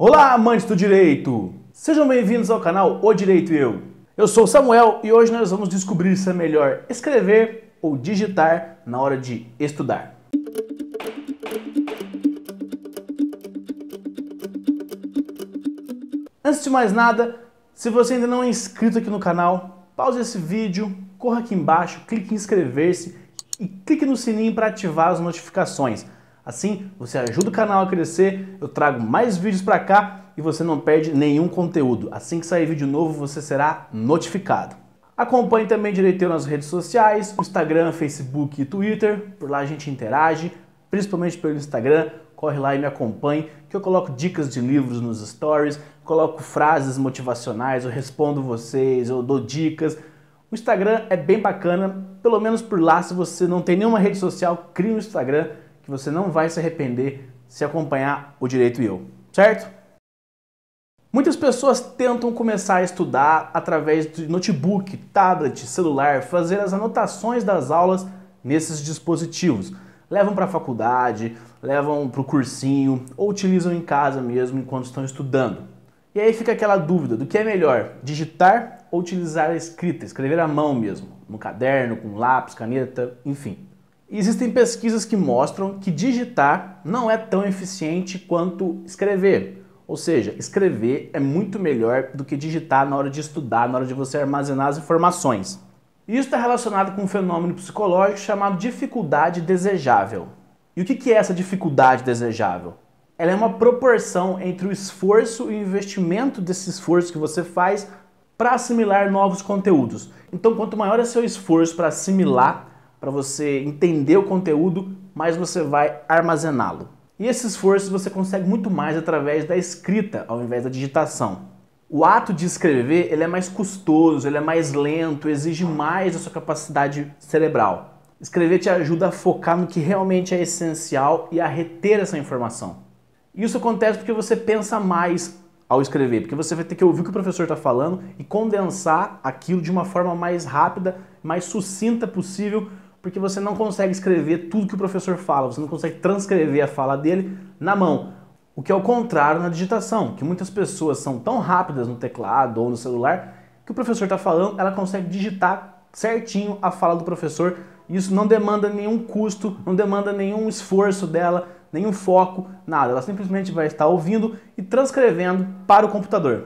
Olá, amantes do direito! Sejam bem-vindos ao canal O Direito e Eu. Eu sou o Samuel e hoje nós vamos descobrir se é melhor escrever ou digitar na hora de estudar. Antes de mais nada, se você ainda não é inscrito aqui no canal, pause esse vídeo, corra aqui embaixo, clique em inscrever-se e clique no sininho para ativar as notificações. Assim, você ajuda o canal a crescer, eu trago mais vídeos para cá e você não perde nenhum conteúdo. Assim que sair vídeo novo, você será notificado. Acompanhe também direitinho nas redes sociais, Instagram, Facebook e Twitter. Por lá a gente interage, principalmente pelo Instagram. Corre lá e me acompanhe, que eu coloco dicas de livros nos stories, coloco frases motivacionais, eu respondo vocês, eu dou dicas. O Instagram é bem bacana, pelo menos por lá. Se você não tem nenhuma rede social, crie um Instagram que você não vai se arrepender se acompanhar o direito e eu, certo? Muitas pessoas tentam começar a estudar através de notebook, tablet, celular, fazer as anotações das aulas nesses dispositivos. Levam para a faculdade, levam para o cursinho ou utilizam em casa mesmo enquanto estão estudando. E aí fica aquela dúvida do que é melhor, digitar ou utilizar a escrita, escrever à mão mesmo, no caderno, com lápis, caneta, enfim. Existem pesquisas que mostram que digitar não é tão eficiente quanto escrever. Ou seja, escrever é muito melhor do que digitar na hora de estudar, na hora de você armazenar as informações. Isso está relacionado com um fenômeno psicológico chamado dificuldade desejável. E o que é essa dificuldade desejável? Ela é uma proporção entre o esforço e o investimento desse esforço que você faz para assimilar novos conteúdos. Então, quanto maior é seu esforço para assimilar, para você entender o conteúdo, mais você vai armazená-lo. E esse esforço você consegue muito mais através da escrita ao invés da digitação. O ato de escrever ele é mais custoso, ele é mais lento, exige mais da sua capacidade cerebral. Escrever te ajuda a focar no que realmente é essencial e a reter essa informação. Isso acontece porque você pensa mais ao escrever, porque você vai ter que ouvir o que o professor está falando e condensar aquilo de uma forma mais rápida, mais sucinta possível porque você não consegue escrever tudo que o professor fala, você não consegue transcrever a fala dele na mão. O que é o contrário na digitação, que muitas pessoas são tão rápidas no teclado ou no celular que o professor está falando, ela consegue digitar certinho a fala do professor. Isso não demanda nenhum custo, não demanda nenhum esforço dela, nenhum foco, nada. Ela simplesmente vai estar ouvindo e transcrevendo para o computador.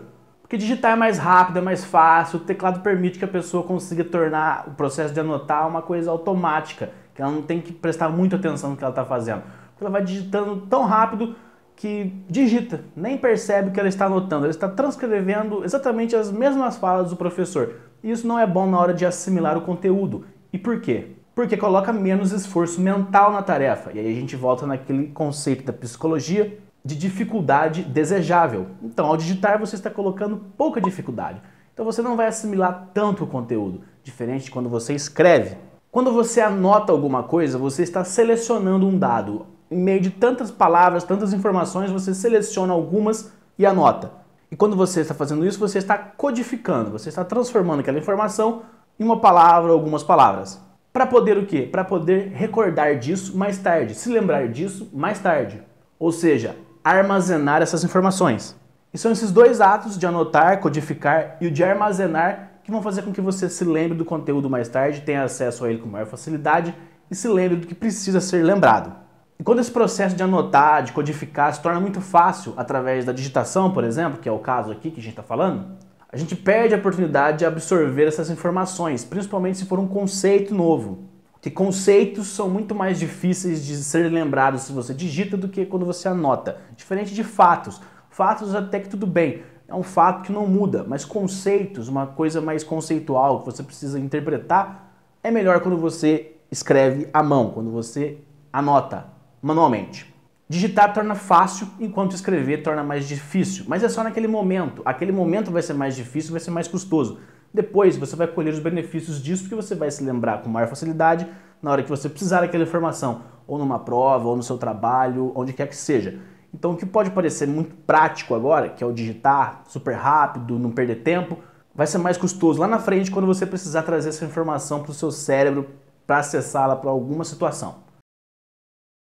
Porque digitar é mais rápido, é mais fácil, o teclado permite que a pessoa consiga tornar o processo de anotar uma coisa automática, que ela não tem que prestar muita atenção no que ela está fazendo. Porque ela vai digitando tão rápido que digita, nem percebe que ela está anotando, ela está transcrevendo exatamente as mesmas falas do professor. Isso não é bom na hora de assimilar o conteúdo. E por quê? Porque coloca menos esforço mental na tarefa. E aí a gente volta naquele conceito da psicologia de dificuldade desejável. Então, ao digitar, você está colocando pouca dificuldade. Então, você não vai assimilar tanto o conteúdo, diferente de quando você escreve. Quando você anota alguma coisa, você está selecionando um dado. Em meio de tantas palavras, tantas informações, você seleciona algumas e anota. E quando você está fazendo isso, você está codificando, você está transformando aquela informação em uma palavra algumas palavras. Para poder o quê? Para poder recordar disso mais tarde, se lembrar disso mais tarde. Ou seja, armazenar essas informações. E são esses dois atos de anotar, codificar e o de armazenar que vão fazer com que você se lembre do conteúdo mais tarde, tenha acesso a ele com maior facilidade e se lembre do que precisa ser lembrado. E quando esse processo de anotar, de codificar se torna muito fácil através da digitação, por exemplo, que é o caso aqui que a gente está falando, a gente perde a oportunidade de absorver essas informações, principalmente se for um conceito novo que conceitos são muito mais difíceis de ser lembrados se você digita do que quando você anota. Diferente de fatos. Fatos até que tudo bem, é um fato que não muda, mas conceitos, uma coisa mais conceitual que você precisa interpretar, é melhor quando você escreve à mão, quando você anota manualmente. Digitar torna fácil, enquanto escrever torna mais difícil, mas é só naquele momento. Aquele momento vai ser mais difícil, vai ser mais custoso. Depois você vai colher os benefícios disso porque você vai se lembrar com maior facilidade na hora que você precisar daquela informação, ou numa prova, ou no seu trabalho, onde quer que seja. Então, o que pode parecer muito prático agora, que é o digitar super rápido, não perder tempo, vai ser mais custoso lá na frente quando você precisar trazer essa informação para o seu cérebro para acessá-la para alguma situação.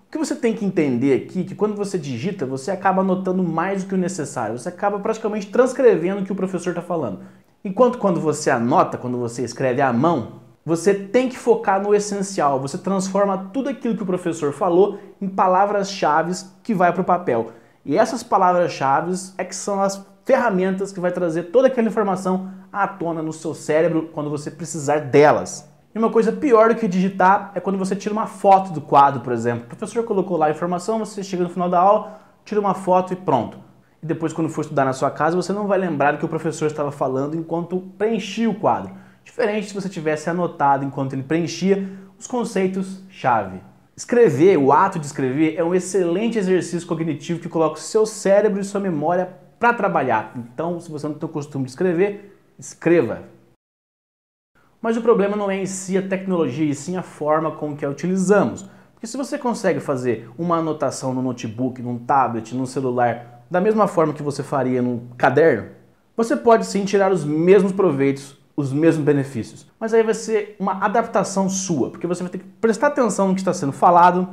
O que você tem que entender aqui é que quando você digita, você acaba anotando mais do que o necessário, você acaba praticamente transcrevendo o que o professor está falando. Enquanto quando você anota, quando você escreve à mão, você tem que focar no essencial, você transforma tudo aquilo que o professor falou em palavras-chave que vai para o papel. E essas palavras-chave é que são as ferramentas que vai trazer toda aquela informação à tona no seu cérebro quando você precisar delas. E uma coisa pior do que digitar é quando você tira uma foto do quadro, por exemplo. O professor colocou lá a informação, você chega no final da aula, tira uma foto e pronto e depois, quando for estudar na sua casa, você não vai lembrar do que o professor estava falando enquanto preenchia o quadro. Diferente se você tivesse anotado enquanto ele preenchia os conceitos-chave. Escrever, o ato de escrever, é um excelente exercício cognitivo que coloca o seu cérebro e sua memória para trabalhar. Então, se você não tem o costume de escrever, escreva. Mas o problema não é em si a tecnologia, e sim a forma com que a utilizamos. Porque se você consegue fazer uma anotação no notebook, num tablet, num celular, da mesma forma que você faria num caderno, você pode sim tirar os mesmos proveitos, os mesmos benefícios. Mas aí vai ser uma adaptação sua, porque você vai ter que prestar atenção no que está sendo falado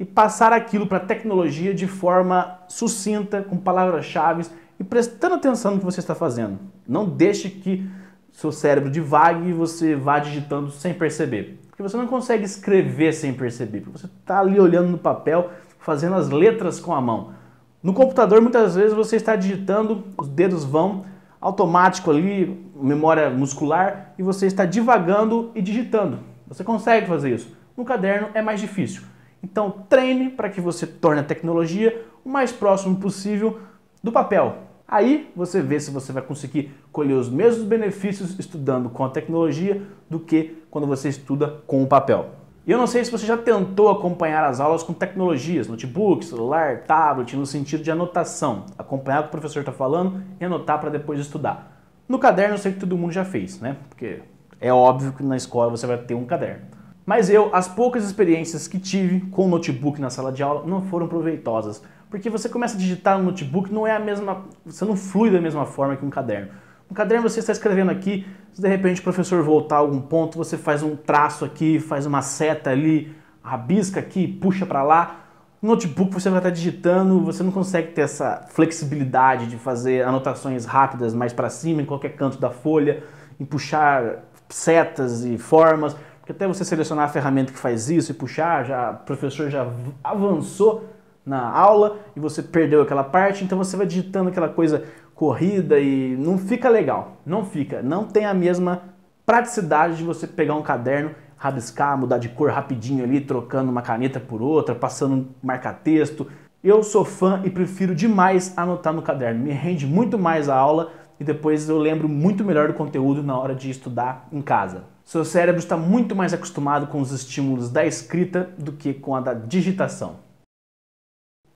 e passar aquilo para a tecnologia de forma sucinta, com palavras-chave e prestando atenção no que você está fazendo. Não deixe que seu cérebro divague e você vá digitando sem perceber. Porque você não consegue escrever sem perceber, porque você está ali olhando no papel, fazendo as letras com a mão. No computador, muitas vezes você está digitando, os dedos vão automático ali, memória muscular, e você está divagando e digitando. Você consegue fazer isso. No caderno é mais difícil. Então, treine para que você torne a tecnologia o mais próximo possível do papel. Aí você vê se você vai conseguir colher os mesmos benefícios estudando com a tecnologia do que quando você estuda com o papel. E eu não sei se você já tentou acompanhar as aulas com tecnologias, notebook, celular, tablet, no sentido de anotação, acompanhar o que o professor está falando e anotar para depois estudar. No caderno eu sei que todo mundo já fez, né? Porque é óbvio que na escola você vai ter um caderno. Mas eu, as poucas experiências que tive com notebook na sala de aula não foram proveitosas, porque você começa a digitar no notebook, não é a mesma, você não flui da mesma forma que um caderno. No caderno você está escrevendo aqui, se de repente o professor voltar a algum ponto, você faz um traço aqui, faz uma seta ali, rabisca aqui, puxa para lá. No notebook você vai estar digitando, você não consegue ter essa flexibilidade de fazer anotações rápidas mais para cima, em qualquer canto da folha, e puxar setas e formas, porque até você selecionar a ferramenta que faz isso e puxar, já o professor já avançou na aula e você perdeu aquela parte, então você vai digitando aquela coisa corrida e não fica legal. Não fica. Não tem a mesma praticidade de você pegar um caderno, rabiscar, mudar de cor rapidinho ali, trocando uma caneta por outra, passando um marca-texto. Eu sou fã e prefiro demais anotar no caderno. Me rende muito mais a aula e depois eu lembro muito melhor do conteúdo na hora de estudar em casa. Seu cérebro está muito mais acostumado com os estímulos da escrita do que com a da digitação.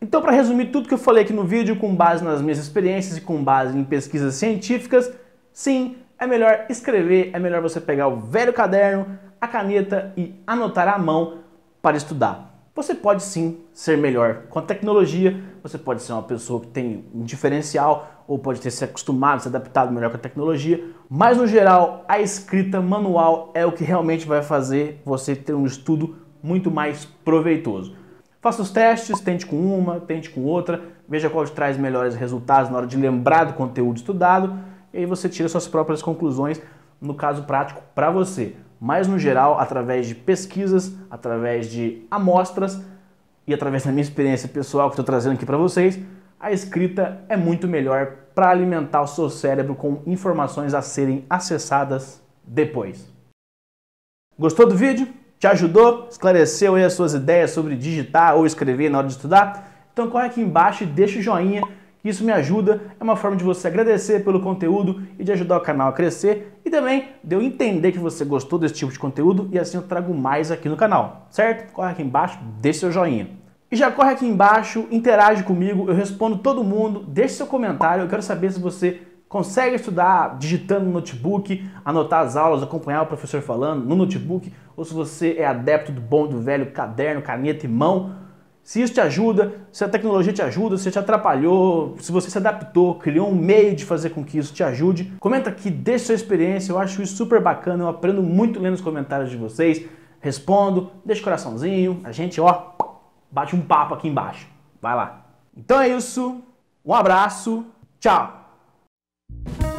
Então, para resumir tudo que eu falei aqui no vídeo, com base nas minhas experiências e com base em pesquisas científicas, sim, é melhor escrever, é melhor você pegar o velho caderno, a caneta e anotar à mão para estudar. Você pode sim ser melhor com a tecnologia, você pode ser uma pessoa que tem um diferencial ou pode ter se acostumado, se adaptado melhor com a tecnologia, mas no geral, a escrita manual é o que realmente vai fazer você ter um estudo muito mais proveitoso. Faça os testes, tente com uma, tente com outra, veja qual traz melhores resultados na hora de lembrar do conteúdo estudado, e aí você tira suas próprias conclusões, no caso prático, para você. Mas no geral, através de pesquisas, através de amostras e através da minha experiência pessoal que estou trazendo aqui para vocês, a escrita é muito melhor para alimentar o seu cérebro com informações a serem acessadas depois. Gostou do vídeo? Te ajudou? Esclareceu aí as suas ideias sobre digitar ou escrever na hora de estudar? Então corre aqui embaixo e deixa o joinha, que isso me ajuda. É uma forma de você agradecer pelo conteúdo e de ajudar o canal a crescer. E também de eu entender que você gostou desse tipo de conteúdo e assim eu trago mais aqui no canal, certo? Corre aqui embaixo, deixa seu joinha. E já corre aqui embaixo, interage comigo, eu respondo todo mundo, deixe seu comentário, eu quero saber se você consegue estudar digitando no notebook, anotar as aulas, acompanhar o professor falando no notebook, ou se você é adepto do bom, do velho, caderno, caneta e mão. Se isso te ajuda, se a tecnologia te ajuda, se te atrapalhou, se você se adaptou, criou um meio de fazer com que isso te ajude, comenta aqui, deixa sua experiência, eu acho isso super bacana, eu aprendo muito lendo os comentários de vocês, respondo, deixa o coraçãozinho, a gente ó, bate um papo aqui embaixo. Vai lá. Então é isso, um abraço, tchau! Thank you.